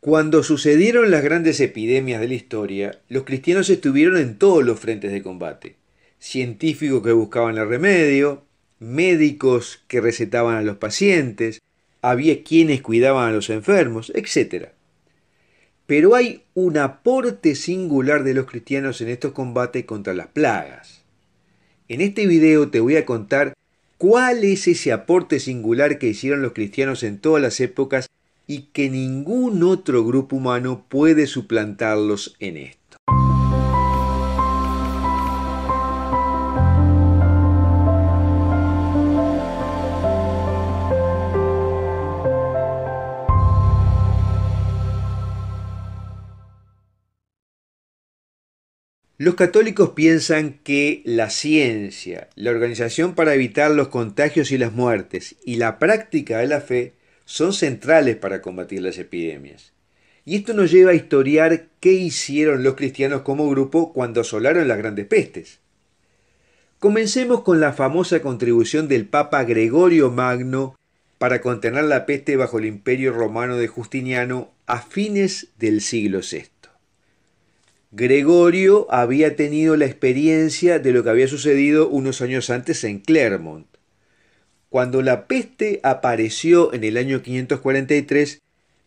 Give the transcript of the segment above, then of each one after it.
Cuando sucedieron las grandes epidemias de la historia, los cristianos estuvieron en todos los frentes de combate. Científicos que buscaban el remedio, médicos que recetaban a los pacientes, había quienes cuidaban a los enfermos, etc. Pero hay un aporte singular de los cristianos en estos combates contra las plagas. En este video te voy a contar cuál es ese aporte singular que hicieron los cristianos en todas las épocas y que ningún otro grupo humano puede suplantarlos en esto. Los católicos piensan que la ciencia, la organización para evitar los contagios y las muertes y la práctica de la fe son centrales para combatir las epidemias. Y esto nos lleva a historiar qué hicieron los cristianos como grupo cuando asolaron las grandes pestes. Comencemos con la famosa contribución del Papa Gregorio Magno para contener la peste bajo el imperio romano de Justiniano a fines del siglo VI. Gregorio había tenido la experiencia de lo que había sucedido unos años antes en Clermont, cuando la peste apareció en el año 543,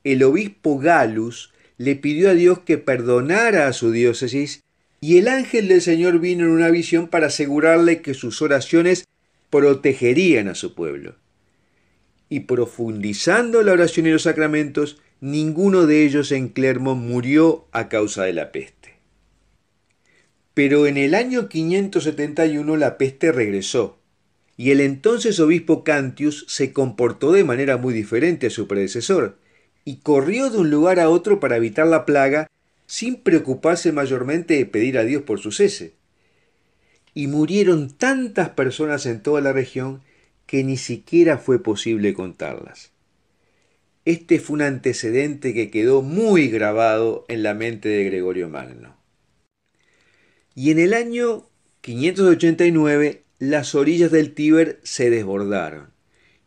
el obispo Galus le pidió a Dios que perdonara a su diócesis y el ángel del Señor vino en una visión para asegurarle que sus oraciones protegerían a su pueblo. Y profundizando la oración y los sacramentos, ninguno de ellos en Clermont murió a causa de la peste. Pero en el año 571 la peste regresó y el entonces obispo Cantius se comportó de manera muy diferente a su predecesor, y corrió de un lugar a otro para evitar la plaga, sin preocuparse mayormente de pedir a Dios por su cese. Y murieron tantas personas en toda la región que ni siquiera fue posible contarlas. Este fue un antecedente que quedó muy grabado en la mente de Gregorio Magno. Y en el año 589 las orillas del Tíber se desbordaron.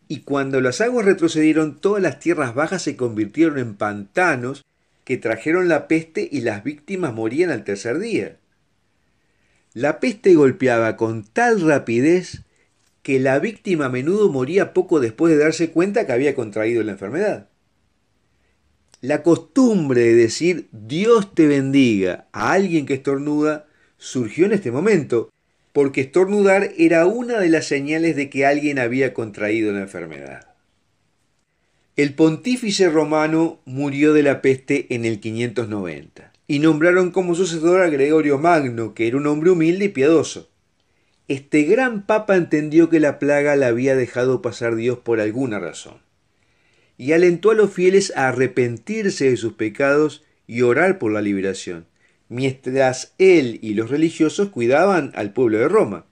Y cuando las aguas retrocedieron, todas las tierras bajas se convirtieron en pantanos que trajeron la peste y las víctimas morían al tercer día. La peste golpeaba con tal rapidez que la víctima a menudo moría poco después de darse cuenta que había contraído la enfermedad. La costumbre de decir Dios te bendiga a alguien que estornuda surgió en este momento, porque estornudar era una de las señales de que alguien había contraído la enfermedad. El pontífice romano murió de la peste en el 590 y nombraron como sucesor a Gregorio Magno, que era un hombre humilde y piadoso. Este gran papa entendió que la plaga la había dejado pasar Dios por alguna razón, y alentó a los fieles a arrepentirse de sus pecados y orar por la liberación, mientras él y los religiosos cuidaban al pueblo de Roma.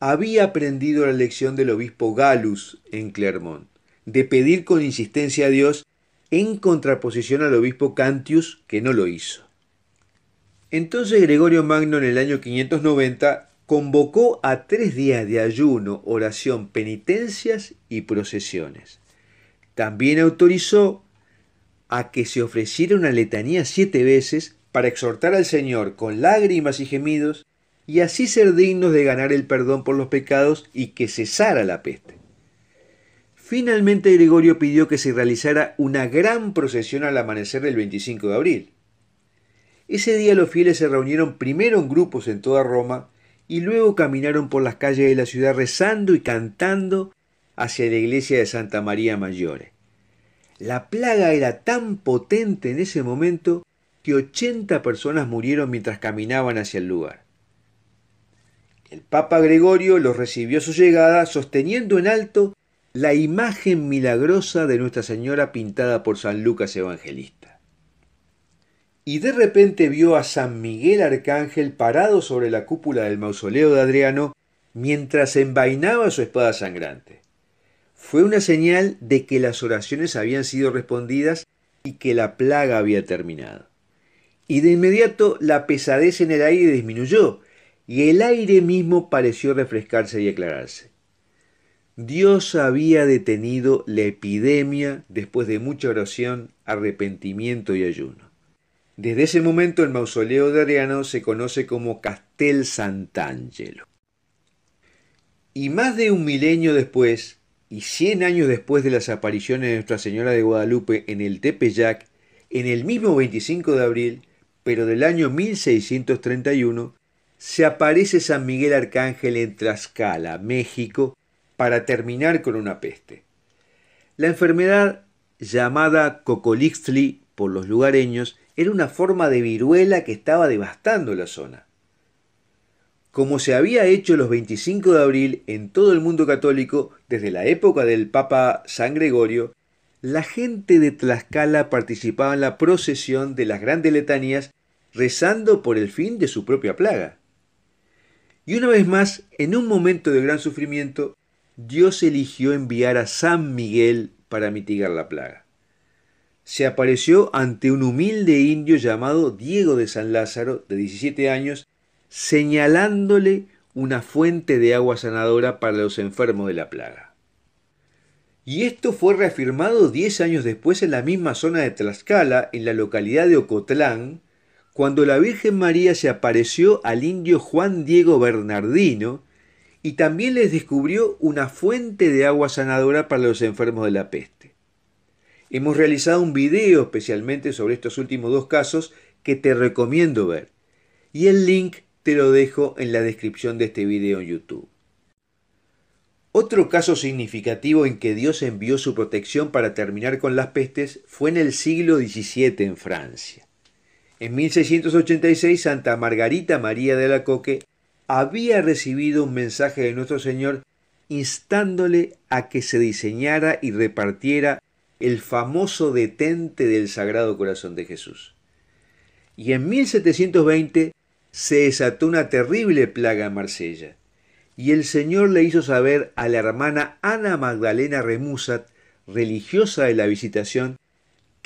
Había aprendido la lección del obispo Galus en Clermont, de pedir con insistencia a Dios en contraposición al obispo Cantius, que no lo hizo. Entonces Gregorio Magno en el año 590 convocó a tres días de ayuno, oración, penitencias y procesiones. También autorizó a que se ofreciera una letanía siete veces para exhortar al Señor con lágrimas y gemidos, y así ser dignos de ganar el perdón por los pecados y que cesara la peste. Finalmente Gregorio pidió que se realizara una gran procesión al amanecer del 25 de abril. Ese día los fieles se reunieron primero en grupos en toda Roma y luego caminaron por las calles de la ciudad rezando y cantando hacia la iglesia de Santa María Maggiore. La plaga era tan potente en ese momento 80 personas murieron mientras caminaban hacia el lugar. El Papa Gregorio los recibió a su llegada sosteniendo en alto la imagen milagrosa de Nuestra Señora pintada por San Lucas Evangelista. Y de repente vio a San Miguel Arcángel parado sobre la cúpula del mausoleo de Adriano mientras envainaba su espada sangrante. Fue una señal de que las oraciones habían sido respondidas y que la plaga había terminado y de inmediato la pesadez en el aire disminuyó, y el aire mismo pareció refrescarse y aclararse. Dios había detenido la epidemia después de mucha oración, arrepentimiento y ayuno. Desde ese momento el mausoleo de Ariano se conoce como Castel Sant'Angelo. Y más de un milenio después, y cien años después de las apariciones de Nuestra Señora de Guadalupe en el Tepeyac, en el mismo 25 de abril, pero del año 1631, se aparece San Miguel Arcángel en Tlaxcala, México, para terminar con una peste. La enfermedad llamada cocolixtli por los lugareños era una forma de viruela que estaba devastando la zona. Como se había hecho los 25 de abril en todo el mundo católico desde la época del Papa San Gregorio, la gente de Tlaxcala participaba en la procesión de las grandes letanías rezando por el fin de su propia plaga. Y una vez más, en un momento de gran sufrimiento, Dios eligió enviar a San Miguel para mitigar la plaga. Se apareció ante un humilde indio llamado Diego de San Lázaro, de 17 años, señalándole una fuente de agua sanadora para los enfermos de la plaga. Y esto fue reafirmado 10 años después en la misma zona de Tlaxcala, en la localidad de Ocotlán, cuando la Virgen María se apareció al indio Juan Diego Bernardino y también les descubrió una fuente de agua sanadora para los enfermos de la peste. Hemos realizado un video especialmente sobre estos últimos dos casos que te recomiendo ver y el link te lo dejo en la descripción de este video en YouTube. Otro caso significativo en que Dios envió su protección para terminar con las pestes fue en el siglo XVII en Francia. En 1686 Santa Margarita María de la Coque había recibido un mensaje de nuestro Señor instándole a que se diseñara y repartiera el famoso detente del Sagrado Corazón de Jesús. Y en 1720 se desató una terrible plaga en Marsella, y el Señor le hizo saber a la hermana Ana Magdalena Remusat, religiosa de la visitación,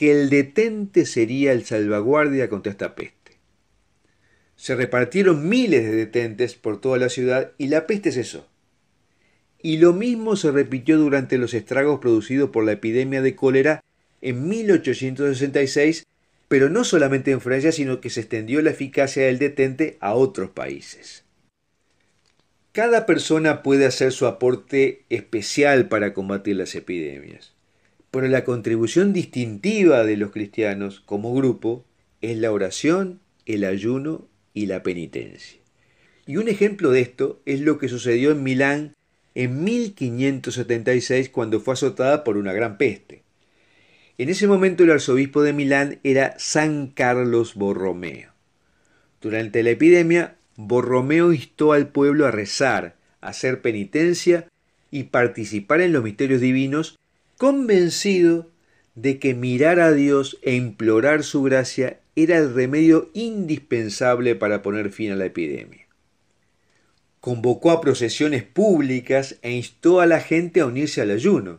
que el detente sería el salvaguardia contra esta peste. Se repartieron miles de detentes por toda la ciudad y la peste cesó. Y lo mismo se repitió durante los estragos producidos por la epidemia de cólera en 1866, pero no solamente en Francia, sino que se extendió la eficacia del detente a otros países. Cada persona puede hacer su aporte especial para combatir las epidemias. Pero la contribución distintiva de los cristianos como grupo es la oración, el ayuno y la penitencia. Y un ejemplo de esto es lo que sucedió en Milán en 1576 cuando fue azotada por una gran peste. En ese momento el arzobispo de Milán era San Carlos Borromeo. Durante la epidemia, Borromeo instó al pueblo a rezar, a hacer penitencia y participar en los misterios divinos convencido de que mirar a Dios e implorar su gracia era el remedio indispensable para poner fin a la epidemia. Convocó a procesiones públicas e instó a la gente a unirse al ayuno.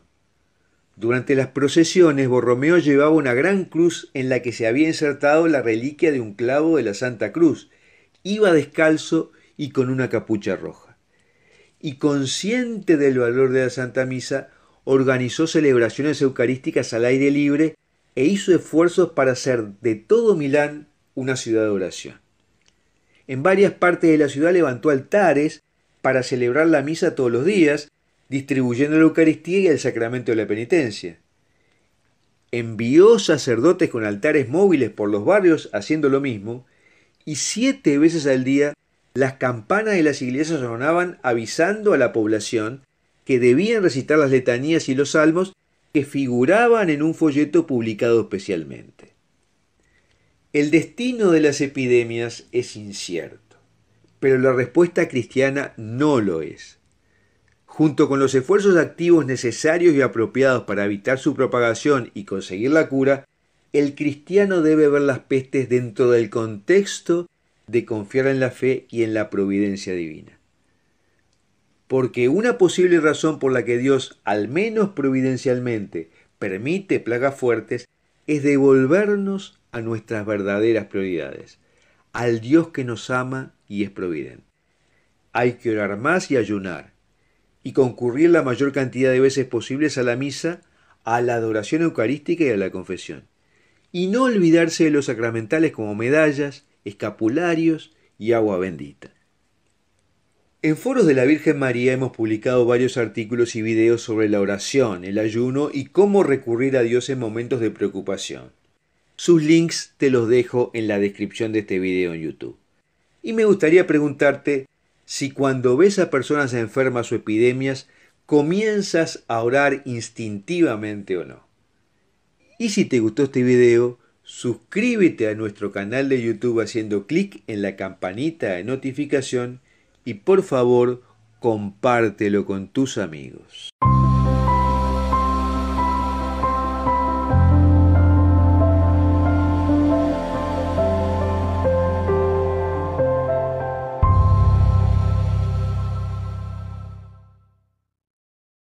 Durante las procesiones, Borromeo llevaba una gran cruz en la que se había insertado la reliquia de un clavo de la Santa Cruz. Iba descalzo y con una capucha roja. Y consciente del valor de la Santa Misa, organizó celebraciones eucarísticas al aire libre e hizo esfuerzos para hacer de todo Milán una ciudad de oración. En varias partes de la ciudad levantó altares para celebrar la misa todos los días, distribuyendo la Eucaristía y el sacramento de la penitencia. Envió sacerdotes con altares móviles por los barrios haciendo lo mismo, y siete veces al día las campanas de las iglesias sonaban avisando a la población que debían recitar las letanías y los salmos que figuraban en un folleto publicado especialmente. El destino de las epidemias es incierto, pero la respuesta cristiana no lo es. Junto con los esfuerzos activos necesarios y apropiados para evitar su propagación y conseguir la cura, el cristiano debe ver las pestes dentro del contexto de confiar en la fe y en la providencia divina porque una posible razón por la que Dios, al menos providencialmente, permite plagas fuertes es devolvernos a nuestras verdaderas prioridades, al Dios que nos ama y es providente. Hay que orar más y ayunar, y concurrir la mayor cantidad de veces posibles a la misa, a la adoración eucarística y a la confesión. Y no olvidarse de los sacramentales como medallas, escapularios y agua bendita. En foros de la Virgen María hemos publicado varios artículos y videos sobre la oración, el ayuno y cómo recurrir a Dios en momentos de preocupación. Sus links te los dejo en la descripción de este video en YouTube. Y me gustaría preguntarte si cuando ves a personas enfermas o epidemias comienzas a orar instintivamente o no. Y si te gustó este video, suscríbete a nuestro canal de YouTube haciendo clic en la campanita de notificación y por favor compártelo con tus amigos.